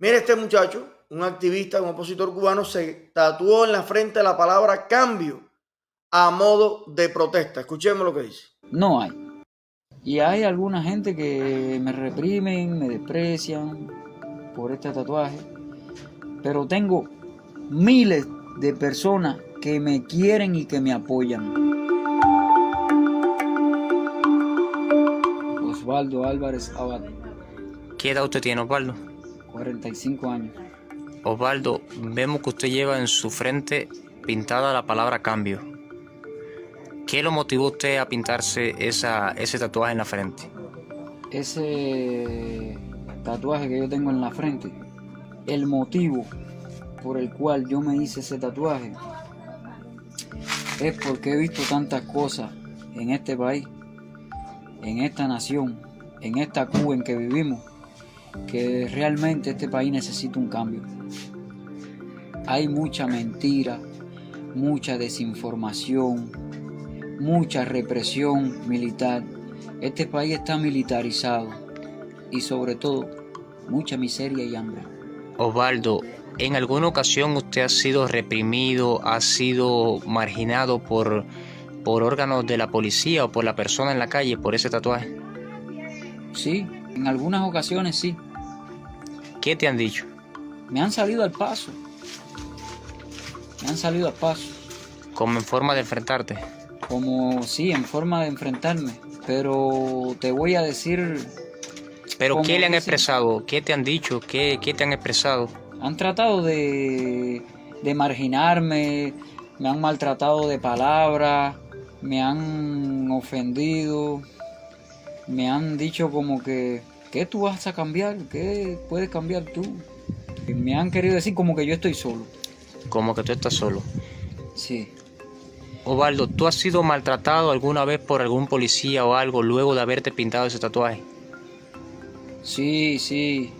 Mira este muchacho, un activista, un opositor cubano, se tatuó en la frente la palabra cambio a modo de protesta. Escuchemos lo que dice. No hay. Y hay alguna gente que me reprimen, me desprecian por este tatuaje. Pero tengo miles de personas que me quieren y que me apoyan. Osvaldo Álvarez Abad. ¿Qué edad usted tiene, Osvaldo? 45 años. Osvaldo, vemos que usted lleva en su frente pintada la palabra cambio. ¿Qué lo motivó usted a pintarse esa, ese tatuaje en la frente? Ese tatuaje que yo tengo en la frente, el motivo por el cual yo me hice ese tatuaje es porque he visto tantas cosas en este país, en esta nación, en esta Cuba en que vivimos, que realmente este país necesita un cambio. Hay mucha mentira, mucha desinformación, mucha represión militar. Este país está militarizado y sobre todo mucha miseria y hambre. Osvaldo, ¿en alguna ocasión usted ha sido reprimido, ha sido marginado por, por órganos de la policía o por la persona en la calle por ese tatuaje? Sí, en algunas ocasiones sí. ¿Qué te han dicho? Me han salido al paso. Me han salido al paso. ¿Como en forma de enfrentarte? Como sí, en forma de enfrentarme. Pero te voy a decir... ¿Pero qué le han expresado? ¿Qué te han dicho? ¿Qué, qué te han expresado? Han tratado de, de marginarme, me han maltratado de palabras, me han ofendido, me han dicho como que, ¿qué tú vas a cambiar? ¿Qué puedes cambiar tú? Y me han querido decir como que yo estoy solo. Como que tú estás solo. Sí. Ovaldo, ¿tú has sido maltratado alguna vez por algún policía o algo luego de haberte pintado ese tatuaje? Sí, sí.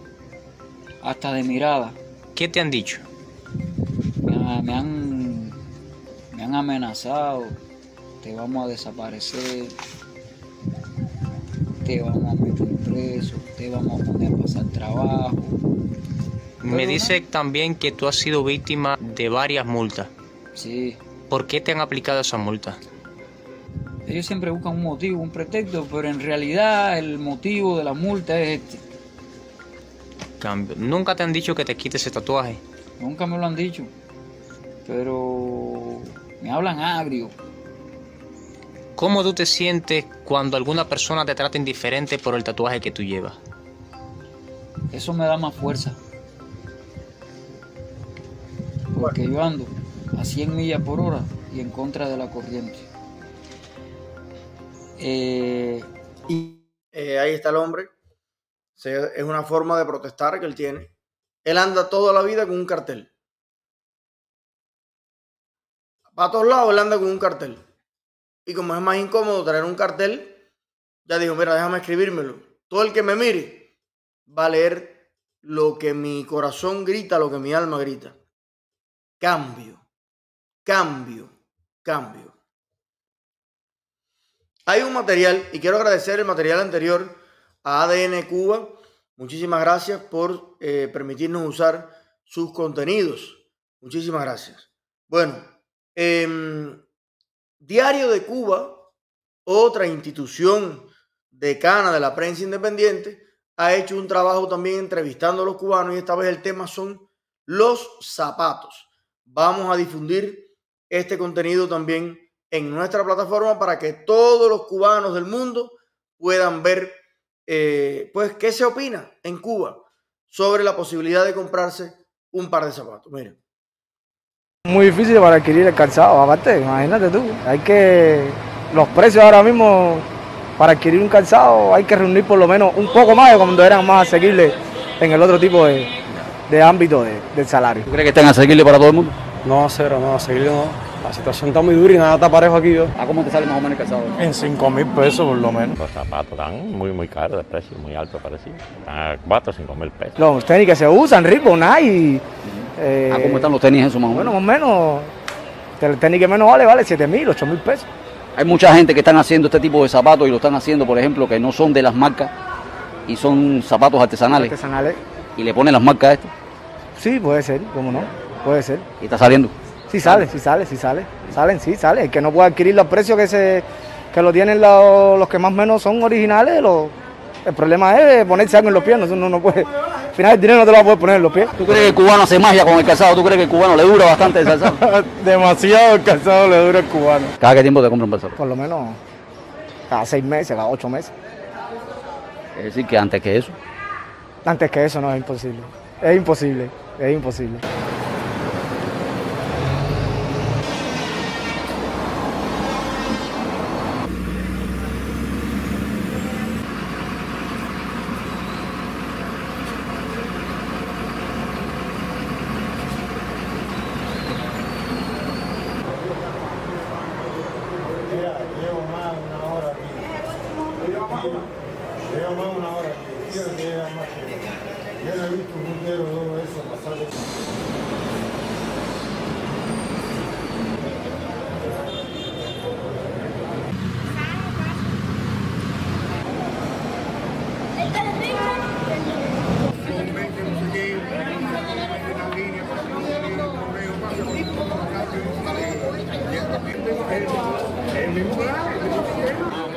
Hasta de mirada. ¿Qué te han dicho? Me, me han, me han amenazado. Te vamos a desaparecer te vamos a meter preso, te vamos a poner a pasar trabajo. Me dice también que tú has sido víctima de varias multas. Sí. ¿Por qué te han aplicado esas multas? Ellos siempre buscan un motivo, un pretexto, pero en realidad el motivo de la multa es este. ¿Nunca te han dicho que te quites ese tatuaje? Nunca me lo han dicho, pero me hablan agrio. ¿Cómo tú te sientes cuando alguna persona te trata indiferente por el tatuaje que tú llevas? Eso me da más fuerza. Porque yo ando a 100 millas por hora y en contra de la corriente. Eh, y... Eh, ahí está el hombre. Es una forma de protestar que él tiene. Él anda toda la vida con un cartel. Para todos lados él anda con un cartel. Y como es más incómodo traer un cartel, ya digo, mira, déjame escribírmelo. Todo el que me mire va a leer lo que mi corazón grita, lo que mi alma grita. Cambio, cambio, cambio. Hay un material, y quiero agradecer el material anterior a ADN Cuba. Muchísimas gracias por eh, permitirnos usar sus contenidos. Muchísimas gracias. Bueno, eh, Diario de Cuba, otra institución decana de la prensa independiente, ha hecho un trabajo también entrevistando a los cubanos y esta vez el tema son los zapatos. Vamos a difundir este contenido también en nuestra plataforma para que todos los cubanos del mundo puedan ver eh, pues qué se opina en Cuba sobre la posibilidad de comprarse un par de zapatos. Miren. Muy difícil para adquirir el calzado, aparte, imagínate tú. Hay que. Los precios ahora mismo para adquirir un calzado hay que reunir por lo menos un poco más de cuando eran más asequibles en el otro tipo de, de ámbito de, del salario. ¿Tú crees que estén asequibles para todo el mundo? No, cero, no, asequibles no. La situación está muy dura y nada está parejo aquí. ¿A cómo te sale más o menos el calzado? En 5 mil pesos por lo menos. Los zapatos están muy, muy caros de precio, muy alto parecido. Están a 4 o 5 mil pesos. Los técnicas se usan, Riponai y eh, ah, ¿Cómo están los tenis en su o Bueno, más o menos, el tenis que menos vale, vale 7.000, mil, mil pesos. Hay mucha gente que están haciendo este tipo de zapatos y lo están haciendo, por ejemplo, que no son de las marcas y son zapatos artesanales. Artesanales. Y le ponen las marcas a esto. Sí, puede ser, cómo no, puede ser. ¿Y está saliendo? Sí sale, sí sale, sí sale. Salen, sí sale. El que no puede adquirir los precios que se lo tienen los, que más o menos son originales, el problema es ponerse algo en los pies, no, no puede final el dinero no te lo va a poder poner en los pies. ¿Tú crees que el cubano hace magia con el calzado? ¿Tú crees que el cubano le dura bastante el calzado? Demasiado el calzado le dura el cubano. ¿Cada qué tiempo te compra un calzado? Por lo menos cada seis meses, cada ocho meses. Es decir, que antes que eso. Antes que eso no es imposible. Es imposible, es imposible. Thank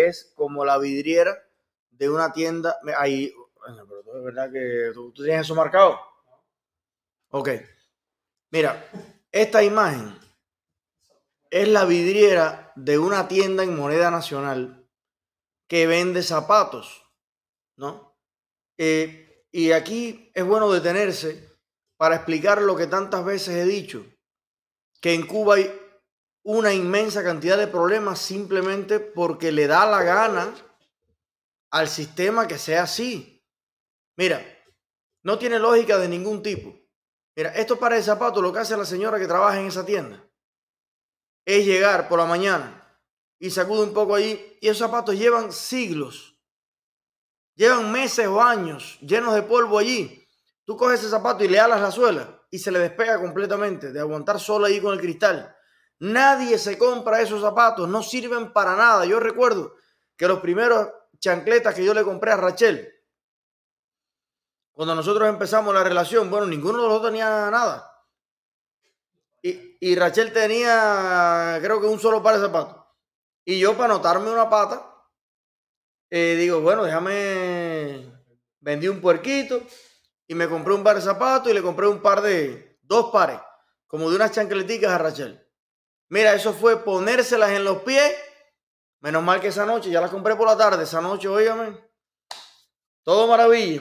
es como la vidriera de una tienda. Ahí, pero verdad que tú, tienes eso marcado. Ok. Mira, esta imagen es la vidriera de una tienda en moneda nacional que vende zapatos, ¿no? Eh, y aquí es bueno detenerse para explicar lo que tantas veces he dicho, que en Cuba hay una inmensa cantidad de problemas simplemente porque le da la gana al sistema que sea así. Mira, no tiene lógica de ningún tipo. Mira, esto para el zapato, lo que hace la señora que trabaja en esa tienda es llegar por la mañana y sacude un poco allí y esos zapatos llevan siglos, llevan meses o años llenos de polvo allí. Tú coges ese zapato y le alas la suela y se le despega completamente de aguantar solo ahí con el cristal Nadie se compra esos zapatos, no sirven para nada. Yo recuerdo que los primeros chancletas que yo le compré a Rachel, cuando nosotros empezamos la relación, bueno, ninguno de los dos tenía nada. Y, Rachel tenía, creo que un solo par de zapatos. Y yo para notarme una pata, eh, digo, bueno, déjame, vendí un puerquito y me compré un par de zapatos y le compré un par de, dos pares, como de unas chancleticas a Rachel. Mira, eso fue ponérselas en los pies. Menos mal que esa noche, ya las compré por la tarde, esa noche, óigame. Todo maravilla.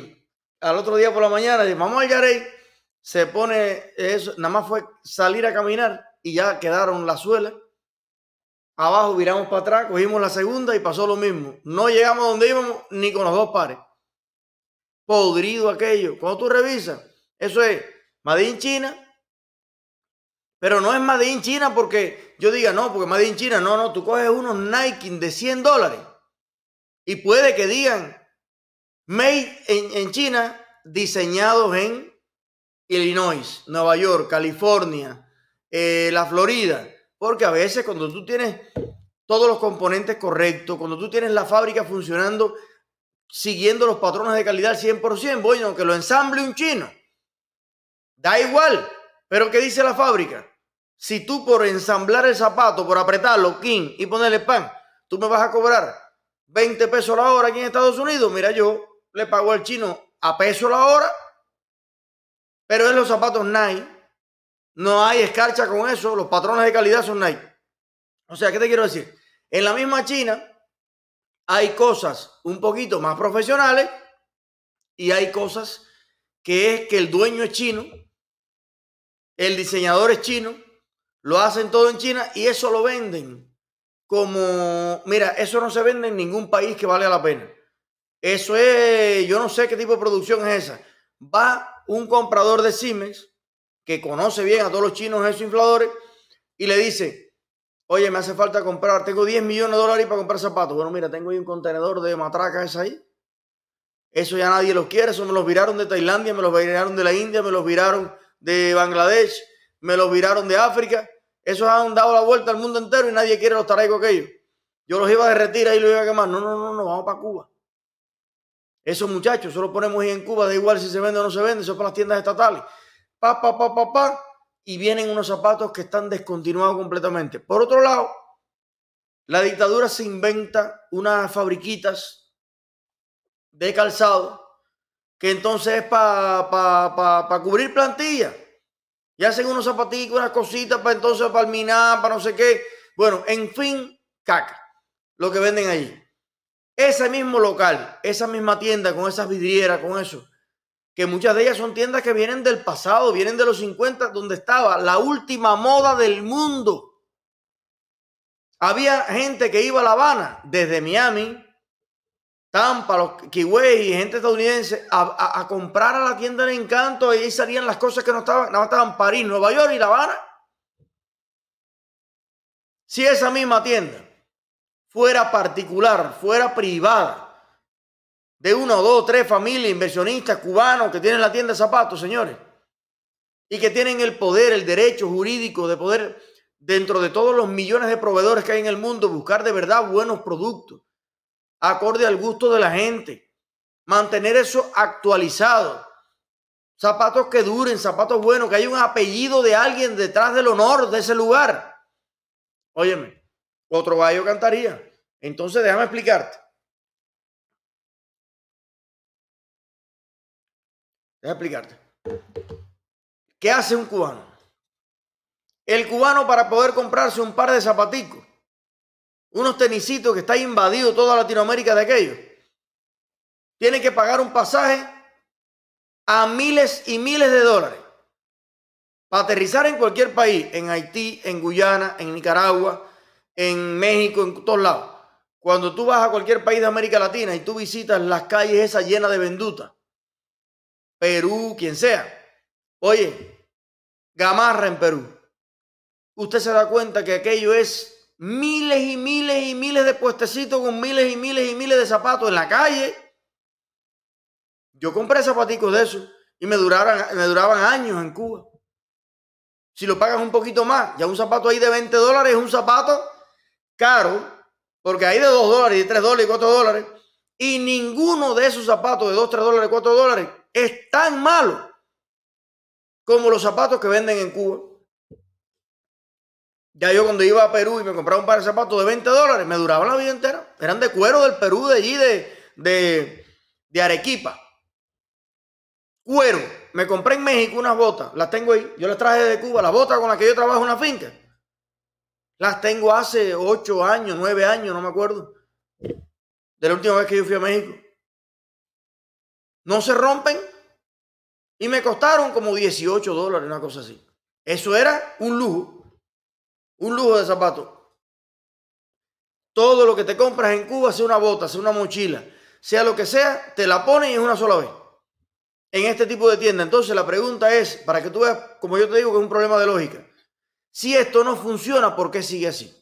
Al otro día por la mañana, vamos al Yarey. Se pone eso, nada más fue salir a caminar y ya quedaron las suelas. Abajo viramos para atrás, cogimos la segunda y pasó lo mismo. No llegamos donde íbamos ni con los dos pares. Podrido aquello. Cuando tú revisas, eso es Madín China, pero no es Made in China porque yo diga, no, porque Made in China, no, no, tú coges unos Nike de 100 dólares y puede que digan Made en, China, diseñados en Illinois, Nueva York, California, eh, la Florida. Porque a veces cuando tú tienes todos los componentes correctos, cuando tú tienes la fábrica funcionando siguiendo los patrones de calidad 100%, bueno, que lo ensamble un chino, da igual, pero ¿qué dice la fábrica? Si tú por ensamblar el zapato, por apretarlo, king, y ponerle pan, tú me vas a cobrar 20 pesos la hora aquí en Estados Unidos. Mira, yo le pago al chino a peso la hora, pero en los zapatos Nike no hay escarcha con eso. Los patrones de calidad son Nike. O sea, ¿qué te quiero decir? En la misma China hay cosas un poquito más profesionales y hay cosas que es que el dueño es chino, el diseñador es chino, lo hacen todo en China y eso lo venden como, mira, eso no se vende en ningún país que vale la pena. Eso es, yo no sé qué tipo de producción es esa. Va un comprador de Siemens que conoce bien a todos los chinos esos infladores y le dice, oye, me hace falta comprar, tengo 10 millones de dólares para comprar zapatos. Bueno, mira, tengo ahí un contenedor de matracas ahí. Eso ya nadie los quiere, eso me los viraron de Tailandia, me los viraron de la India, me los viraron de Bangladesh, me los viraron de África. Esos han dado la vuelta al mundo entero y nadie quiere los taraicos aquellos. Yo los iba a derretir y los iba a quemar. No, no, no, no, vamos para Cuba. Esos muchachos, solo ponemos ahí en Cuba, da igual si se vende o no se vende, eso es para las tiendas estatales. Pa, pa, pa, pa, Y vienen unos zapatos que están descontinuados completamente. Por otro lado, la dictadura se inventa unas fabriquitas de calzado que entonces es para pa, pa, cubrir plantilla y hacen unos zapatitos, unas cositas para entonces para para no sé qué. Bueno, en fin, caca, lo que venden allí. Ese mismo local, esa misma tienda con esas vidrieras, con eso, que muchas de ellas son tiendas que vienen del pasado, vienen de los 50, donde estaba la última moda del mundo. Había gente que iba a La Habana desde Miami, Tampa, los y gente estadounidense, a, comprar a la tienda del encanto y ahí salían las cosas que no estaban, más estaban París, Nueva York y La Habana. Si esa misma tienda fuera particular, fuera privada, de uno, dos, tres familias, inversionistas cubanos que tienen la tienda de zapatos, señores, y que tienen el poder, el derecho jurídico de poder, dentro de todos los millones de proveedores que hay en el mundo, buscar de verdad buenos productos acorde al gusto de la gente. Mantener eso actualizado. Zapatos que duren, zapatos buenos, que hay un apellido de alguien detrás del honor de ese lugar. Óyeme, otro gallo cantaría. Entonces déjame explicarte. Déjame explicarte. ¿Qué hace un cubano? El cubano para poder comprarse un par de zapaticos unos tenisitos que está invadido toda Latinoamérica de aquello. tienen que pagar un pasaje a miles y miles de dólares para aterrizar en cualquier país, en Haití, en Guyana, en Nicaragua, en México, en todos lados. Cuando tú vas a cualquier país de América Latina y tú visitas las calles esas llenas de venduta. Perú, quien sea, oye, Gamarra en Perú, usted se da cuenta que aquello es miles y miles y miles de puestecitos con miles y miles y miles de zapatos en la calle. Yo compré zapaticos de esos y me duraban, me duraban años en Cuba. Si lo pagas un poquito más, ya un zapato ahí de 20 dólares es un zapato caro, porque hay de 2 dólares, de 3 dólares, y 4 dólares, y ninguno de esos zapatos de 2, 3 dólares, 4 dólares es tan malo como los zapatos que venden en Cuba. Ya yo cuando iba a Perú y me compraba un par de zapatos de 20 dólares, me duraban la vida entera. Eran de cuero del Perú, de allí, de, de, Arequipa. Cuero. Me compré en México unas botas. Las tengo ahí. Yo las traje de Cuba. Las botas con las que yo trabajo en una finca. Las tengo hace 8 años, 9 años, no me acuerdo. De la última vez que yo fui a México. No se rompen. Y me costaron como 18 dólares, una cosa así. Eso era un lujo un lujo de zapato. Todo lo que te compras en Cuba, sea una bota, sea una mochila, sea lo que sea, te la ponen y es una sola vez. En este tipo de tienda. Entonces la pregunta es, para que tú veas, como yo te digo, que es un problema de lógica. Si esto no funciona, ¿por qué sigue así?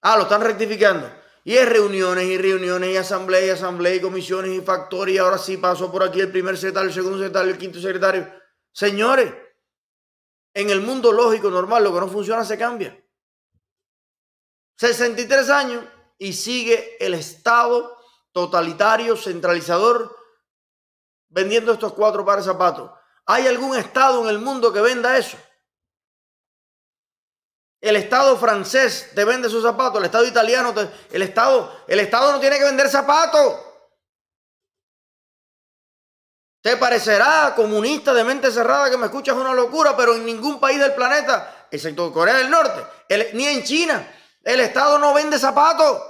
Ah, lo están rectificando. Y es reuniones y reuniones y asamblea y asamblea y comisiones y y Ahora sí pasó por aquí el primer secretario, el segundo secretario, el quinto secretario. Señores, en el mundo lógico normal, lo que no funciona se cambia. 63 años y sigue el Estado totalitario, centralizador, vendiendo estos cuatro pares de zapatos. ¿Hay algún Estado en el mundo que venda eso? El Estado francés te vende sus zapatos, el Estado italiano, el, Estado, el Estado no tiene que vender zapatos. Te parecerá comunista de mente cerrada que me escuchas una locura, pero en ningún país del planeta, excepto Corea del Norte, ni en China, el Estado no vende zapatos.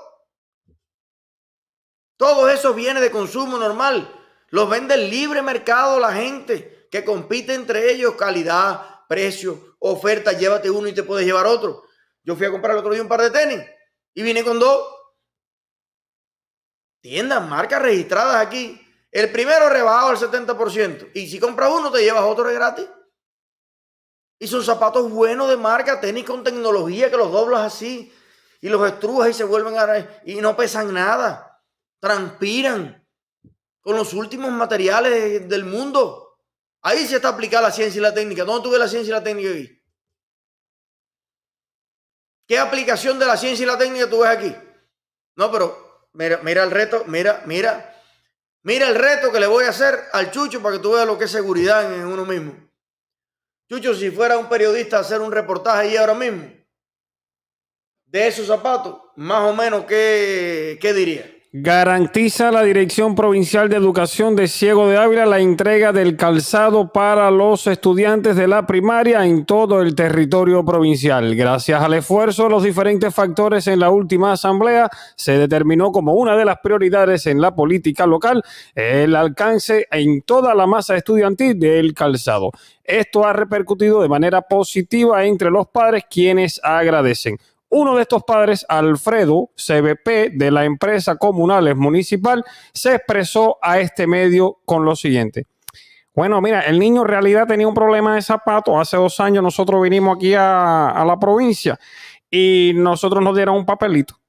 Todo eso viene de consumo normal. Los vende el libre mercado, la gente que compite entre ellos, calidad, precio, oferta, llévate uno y te puedes llevar otro. Yo fui a comprar el otro día un par de tenis y vine con dos. Tiendas, marcas registradas aquí, el primero rebajado al 70%. Y si compras uno, te llevas otro de gratis. Y son zapatos buenos de marca, tenis con tecnología que los doblas así. Y los estrujas y se vuelven a... Y no pesan nada. Transpiran. Con los últimos materiales del mundo. Ahí se está aplicada la ciencia y la técnica. ¿Dónde tuve la ciencia y la técnica aquí? ¿Qué aplicación de la ciencia y la técnica tú ves aquí? No, pero mira, mira el reto, mira, mira Mira el reto que le voy a hacer al Chucho para que tú veas lo que es seguridad en uno mismo. Chucho, si fuera un periodista a hacer un reportaje ahí ahora mismo de esos zapatos, más o menos, ¿qué, qué diría? Garantiza la Dirección Provincial de Educación de Ciego de Ávila la entrega del calzado para los estudiantes de la primaria en todo el territorio provincial. Gracias al esfuerzo de los diferentes factores en la última asamblea, se determinó como una de las prioridades en la política local el alcance en toda la masa estudiantil del calzado. Esto ha repercutido de manera positiva entre los padres quienes agradecen. Uno de estos padres, Alfredo CBP, de la empresa Comunales Municipal, se expresó a este medio con lo siguiente. Bueno, mira, el niño en realidad tenía un problema de zapato. Hace dos años nosotros vinimos aquí a, a la provincia y nosotros nos dieron un papelito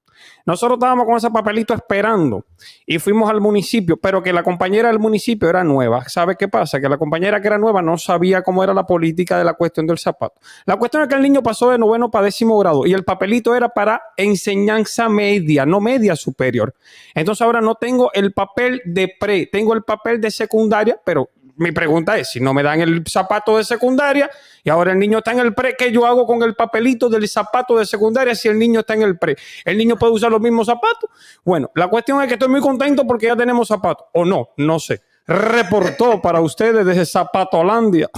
nosotros estábamos con ese papelito esperando y fuimos al municipio, pero que la compañera del municipio era nueva. ¿Sabe qué pasa? Que la compañera que era nueva no sabía cómo era la política de la cuestión del zapato. La cuestión es que el niño pasó de noveno para décimo grado y el papelito era para enseñanza media, no media superior. Entonces ahora no tengo el papel de pre, tengo el papel de secundaria, pero mi pregunta es, si no me dan el zapato de secundaria y ahora el niño está en el pre, ¿qué yo hago con el papelito del zapato de secundaria si el niño está en el pre? ¿El niño puede usar los mismos zapatos? Bueno, la cuestión es que estoy muy contento porque ya tenemos zapatos. O no, no sé. Reportó para ustedes desde Zapatolandia.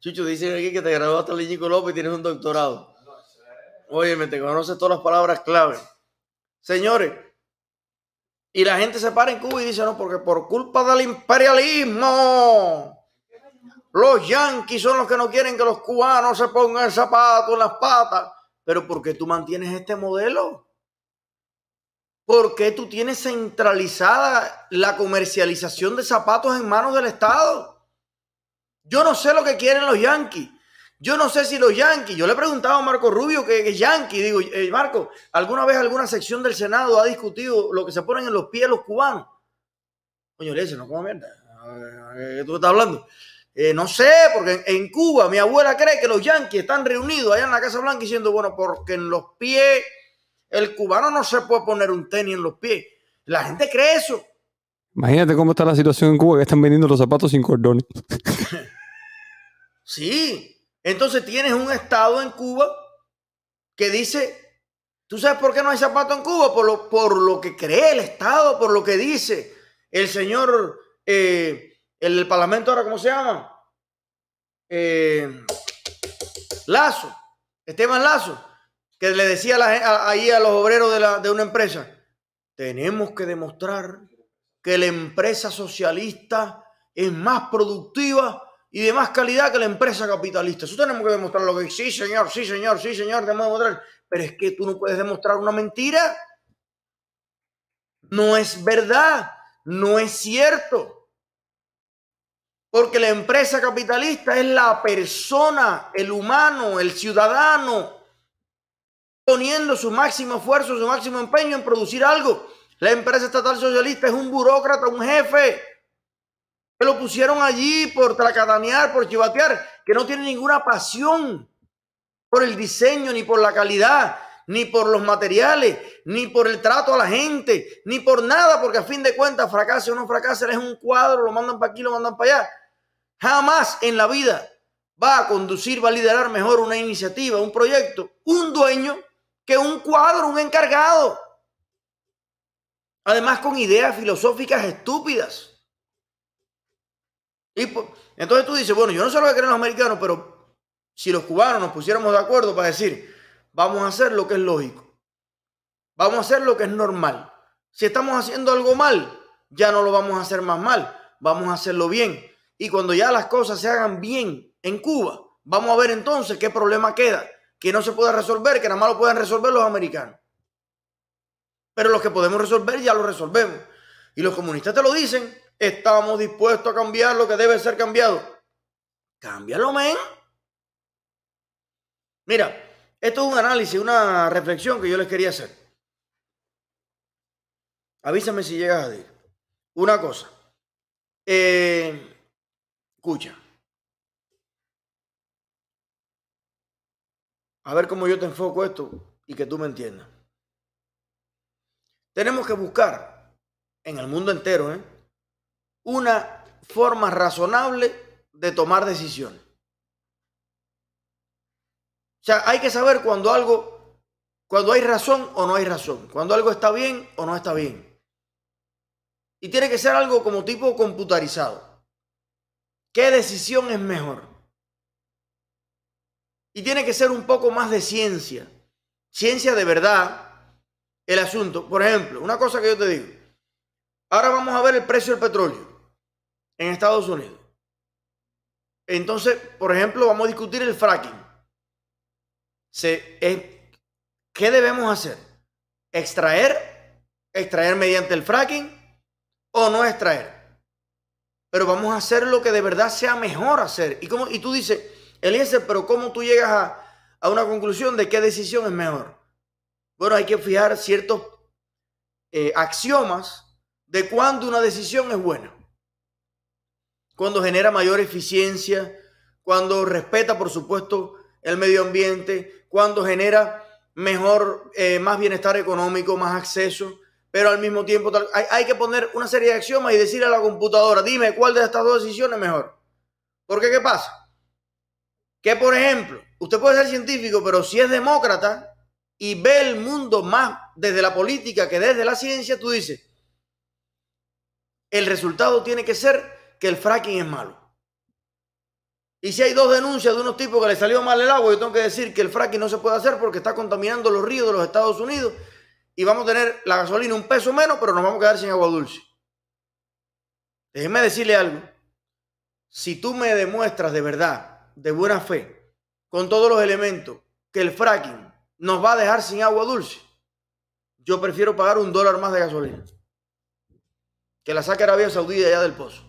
Chucho, dicen aquí que te graduaste el López y tienes un doctorado. Oye, me te conoces todas las palabras clave. Señores, y la gente se para en Cuba y dice, no, porque por culpa del imperialismo, los yanquis son los que no quieren que los cubanos se pongan el zapato en las patas. Pero ¿por qué tú mantienes este modelo? ¿Por qué tú tienes centralizada la comercialización de zapatos en manos del Estado? Yo no sé lo que quieren los yanquis. Yo no sé si los Yankees, yo le preguntaba a Marco Rubio que es yanqui. digo, Marco, ¿alguna vez alguna sección del Senado ha discutido lo que se ponen en los pies los cubanos? Coño, le dice, no como mierda, ¿qué tú estás hablando? Eh, no sé, porque en, Cuba mi abuela cree que los Yankees están reunidos allá en la Casa Blanca diciendo, bueno, porque en los pies, el cubano no se puede poner un tenis en los pies. La gente cree eso. Imagínate cómo está la situación en Cuba, que están vendiendo los zapatos sin cordones. sí, entonces tienes un estado en Cuba que dice, ¿tú sabes por qué no hay zapato en Cuba? Por lo, por lo que cree el Estado, por lo que dice el señor, eh, el, Parlamento ahora, ¿cómo se llama? Eh, Lazo, Esteban Lazo, que le decía ahí a los obreros de, de una empresa, tenemos que demostrar que la empresa socialista es más productiva y de más calidad que la empresa capitalista. Eso tenemos que demostrar lo que sí, señor, sí, señor, sí, señor, tenemos que demostrar. Pero es que tú no puedes demostrar una mentira. No es verdad, no es cierto. Porque la empresa capitalista es la persona, el humano, el ciudadano, poniendo su máximo esfuerzo, su máximo empeño en producir algo. La empresa estatal socialista es un burócrata, un jefe que lo pusieron allí por tracatanear, por chivatear, que no tiene ninguna pasión por el diseño, ni por la calidad, ni por los materiales, ni por el trato a la gente, ni por nada, porque a fin de cuentas, fracasa o no fracasa, es un cuadro, lo mandan para aquí, lo mandan para allá. Jamás en la vida va a conducir, va a liderar mejor una iniciativa, un proyecto, un dueño que un cuadro, un encargado. Además con ideas filosóficas estúpidas. Y entonces tú dices, bueno, yo no sé lo que creen los americanos, pero si los cubanos nos pusiéramos de acuerdo para decir, vamos a hacer lo que es lógico, vamos a hacer lo que es normal. Si estamos haciendo algo mal, ya no lo vamos a hacer más mal, vamos a hacerlo bien. Y cuando ya las cosas se hagan bien en Cuba, vamos a ver entonces qué problema queda, que no se pueda resolver, que nada más lo puedan resolver los americanos. Pero los que podemos resolver ya lo resolvemos. Y los comunistas te lo dicen, Estamos dispuestos a cambiar lo que debe ser cambiado. Cámbialo, men. Mira, esto es un análisis, una reflexión que yo les quería hacer. Avísame si llegas a decir. Una cosa. Eh, escucha. A ver cómo yo te enfoco esto y que tú me entiendas. Tenemos que buscar en el mundo entero, ¿eh? una forma razonable de tomar decisiones. O sea, hay que saber cuando algo, cuando hay razón o no hay razón, cuando algo está bien o no está bien. Y tiene que ser algo como tipo computarizado. ¿Qué decisión es mejor? Y tiene que ser un poco más de ciencia. Ciencia de verdad, el asunto. Por ejemplo, una cosa que yo te digo. Ahora vamos a ver el precio del petróleo en Estados Unidos. Entonces, por ejemplo, vamos a discutir el fracking. Se, ¿Qué debemos hacer? ¿Extraer? ¿Extraer mediante el fracking? ¿O no extraer? Pero vamos a hacer lo que de verdad sea mejor hacer. Y, como y tú dices, Eliezer, pero ¿cómo tú llegas a, una conclusión de qué decisión es mejor? Bueno, hay que fijar ciertos eh, axiomas de cuándo una decisión es buena cuando genera mayor eficiencia, cuando respeta, por supuesto, el medio ambiente, cuando genera mejor, eh, más bienestar económico, más acceso, pero al mismo tiempo hay, hay, que poner una serie de axiomas y decir a la computadora, dime cuál de estas dos decisiones es mejor. Porque ¿qué pasa? Que, por ejemplo, usted puede ser científico, pero si es demócrata y ve el mundo más desde la política que desde la ciencia, tú dices, el resultado tiene que ser que el fracking es malo. Y si hay dos denuncias de unos tipos que le salió mal el agua, yo tengo que decir que el fracking no se puede hacer porque está contaminando los ríos de los Estados Unidos y vamos a tener la gasolina un peso menos, pero nos vamos a quedar sin agua dulce. Déjeme decirle algo. Si tú me demuestras de verdad, de buena fe, con todos los elementos, que el fracking nos va a dejar sin agua dulce, yo prefiero pagar un dólar más de gasolina. Que la saque Arabia Saudí allá del pozo.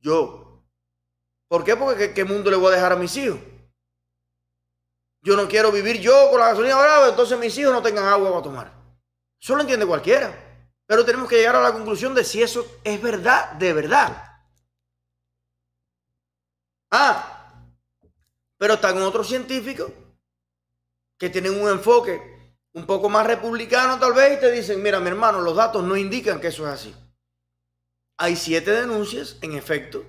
Yo. ¿Por qué? Porque ¿qué, mundo le voy a dejar a mis hijos? Yo no quiero vivir yo con la gasolina brava, entonces mis hijos no tengan agua para tomar. Eso lo entiende cualquiera. Pero tenemos que llegar a la conclusión de si eso es verdad, de verdad. Ah, pero están otros científicos que tienen un enfoque un poco más republicano tal vez y te dicen, mira mi hermano, los datos no indican que eso es así hay siete denuncias, en efecto,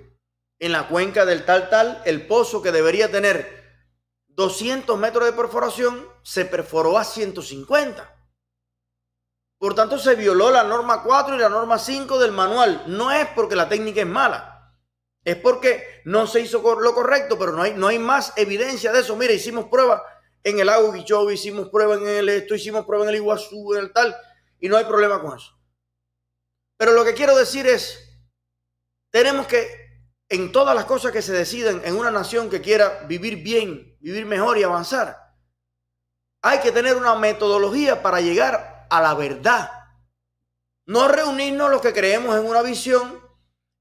en la cuenca del tal tal, el pozo que debería tener 200 metros de perforación, se perforó a 150. Por tanto, se violó la norma 4 y la norma 5 del manual. No es porque la técnica es mala. Es porque no se hizo lo correcto, pero no hay, no hay más evidencia de eso. Mira, hicimos prueba en el agua Guichov, hicimos prueba en el esto, hicimos prueba en el Iguazú, en el tal, y no hay problema con eso. Pero lo que quiero decir es, tenemos que, en todas las cosas que se deciden en una nación que quiera vivir bien, vivir mejor y avanzar, hay que tener una metodología para llegar a la verdad. No reunirnos los que creemos en una visión,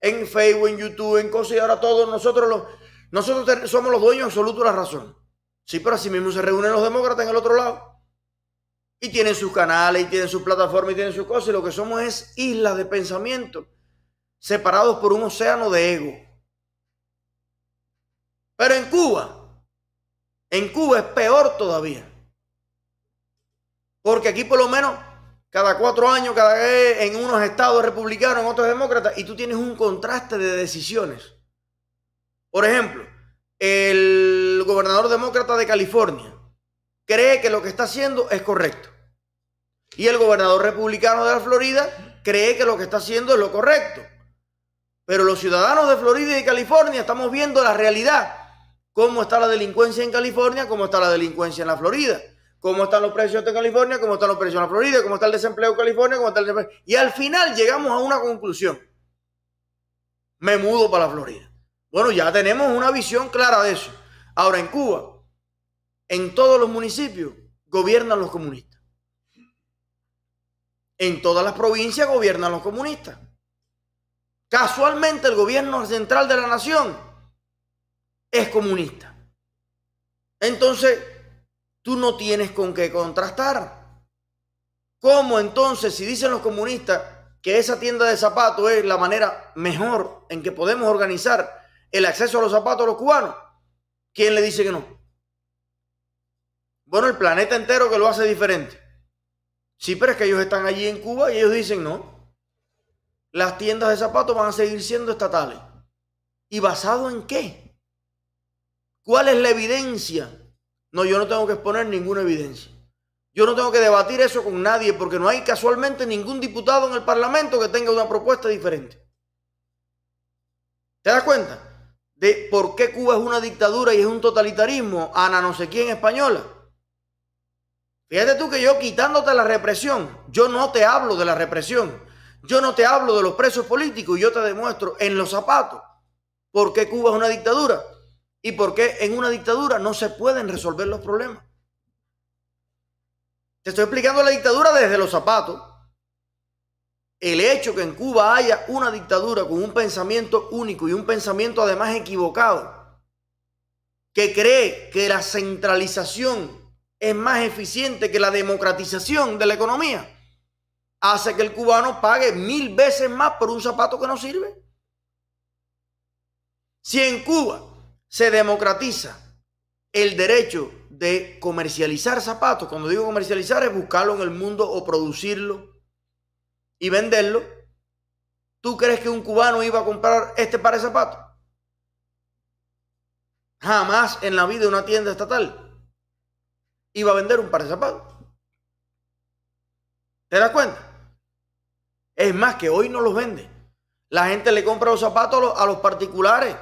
en Facebook, en YouTube, en cosas y ahora todos nosotros los, nosotros somos los dueños absolutos de la razón. Sí, pero así mismo se reúnen los demócratas en el otro lado. Y tienen sus canales, y tienen sus plataformas, y tienen sus cosas. Y lo que somos es islas de pensamiento, separados por un océano de ego. Pero en Cuba, en Cuba es peor todavía. Porque aquí por lo menos cada cuatro años, cada vez en unos estados republicanos, en otros demócratas, y tú tienes un contraste de decisiones. Por ejemplo, el gobernador demócrata de California cree que lo que está haciendo es correcto. Y el gobernador republicano de la Florida cree que lo que está haciendo es lo correcto. Pero los ciudadanos de Florida y California estamos viendo la realidad. Cómo está la delincuencia en California, cómo está la delincuencia en la Florida, cómo están los precios de California, cómo están los precios en la Florida, cómo está el desempleo en California, cómo está el desempleo. Y al final llegamos a una conclusión. Me mudo para la Florida. Bueno, ya tenemos una visión clara de eso. Ahora en Cuba, en todos los municipios gobiernan los comunistas. En todas las provincias gobiernan los comunistas. Casualmente el gobierno central de la nación es comunista. Entonces, tú no tienes con qué contrastar. ¿Cómo entonces, si dicen los comunistas que esa tienda de zapatos es la manera mejor en que podemos organizar el acceso a los zapatos a los cubanos? ¿Quién le dice que no? Bueno, el planeta entero que lo hace diferente. Sí, pero es que ellos están allí en Cuba y ellos dicen, no, las tiendas de zapatos van a seguir siendo estatales. ¿Y basado en qué? ¿Cuál es la evidencia? No, yo no tengo que exponer ninguna evidencia. Yo no tengo que debatir eso con nadie porque no hay casualmente ningún diputado en el Parlamento que tenga una propuesta diferente. ¿Te das cuenta? De por qué Cuba es una dictadura y es un totalitarismo, a no sé quién española. Fíjate tú que yo quitándote la represión, yo no te hablo de la represión, yo no te hablo de los presos políticos, y yo te demuestro en los zapatos por qué Cuba es una dictadura y por qué en una dictadura no se pueden resolver los problemas. Te estoy explicando la dictadura desde los zapatos. El hecho que en Cuba haya una dictadura con un pensamiento único y un pensamiento además equivocado, que cree que la centralización es más eficiente que la democratización de la economía, hace que el cubano pague mil veces más por un zapato que no sirve. Si en Cuba se democratiza el derecho de comercializar zapatos, cuando digo comercializar es buscarlo en el mundo o producirlo y venderlo, ¿tú crees que un cubano iba a comprar este par de zapatos? Jamás en la vida de una tienda estatal iba a vender un par de zapatos. ¿Te das cuenta? Es más que hoy no los vende. La gente le compra los zapatos a los, particulares,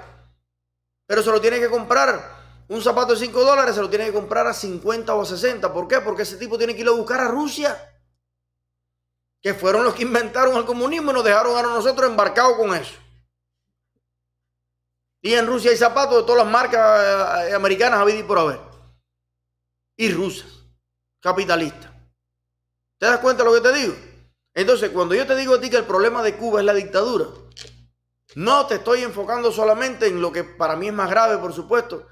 pero se lo tiene que comprar. Un zapato de 5 dólares se lo tiene que comprar a 50 o a 60. ¿Por qué? Porque ese tipo tiene que ir a buscar a Rusia. Que fueron los que inventaron el comunismo y nos dejaron a nosotros embarcados con eso. Y en Rusia hay zapatos de todas las marcas eh, americanas, a y por haber y rusas, capitalistas. ¿Te das cuenta lo que te digo? Entonces, cuando yo te digo a ti que el problema de Cuba es la dictadura, no te estoy enfocando solamente en lo que para mí es más grave, por supuesto,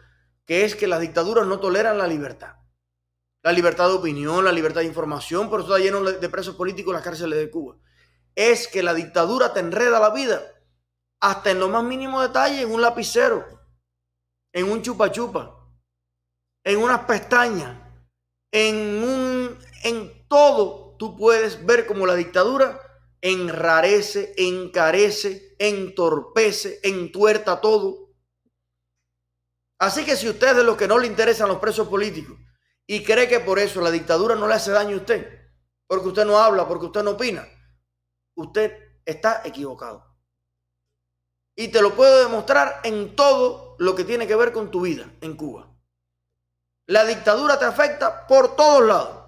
que es que las dictaduras no toleran la libertad. La libertad de opinión, la libertad de información, por eso está lleno de presos políticos las cárceles de Cuba. Es que la dictadura te enreda la vida hasta en lo más mínimo detalle, en un lapicero, en un chupa chupa en unas pestañas, en un, en todo, tú puedes ver como la dictadura enrarece, encarece, entorpece, entuerta todo. Así que si usted es de los que no le interesan los presos políticos y cree que por eso la dictadura no le hace daño a usted, porque usted no habla, porque usted no opina, usted está equivocado. Y te lo puedo demostrar en todo lo que tiene que ver con tu vida en Cuba. La dictadura te afecta por todos lados.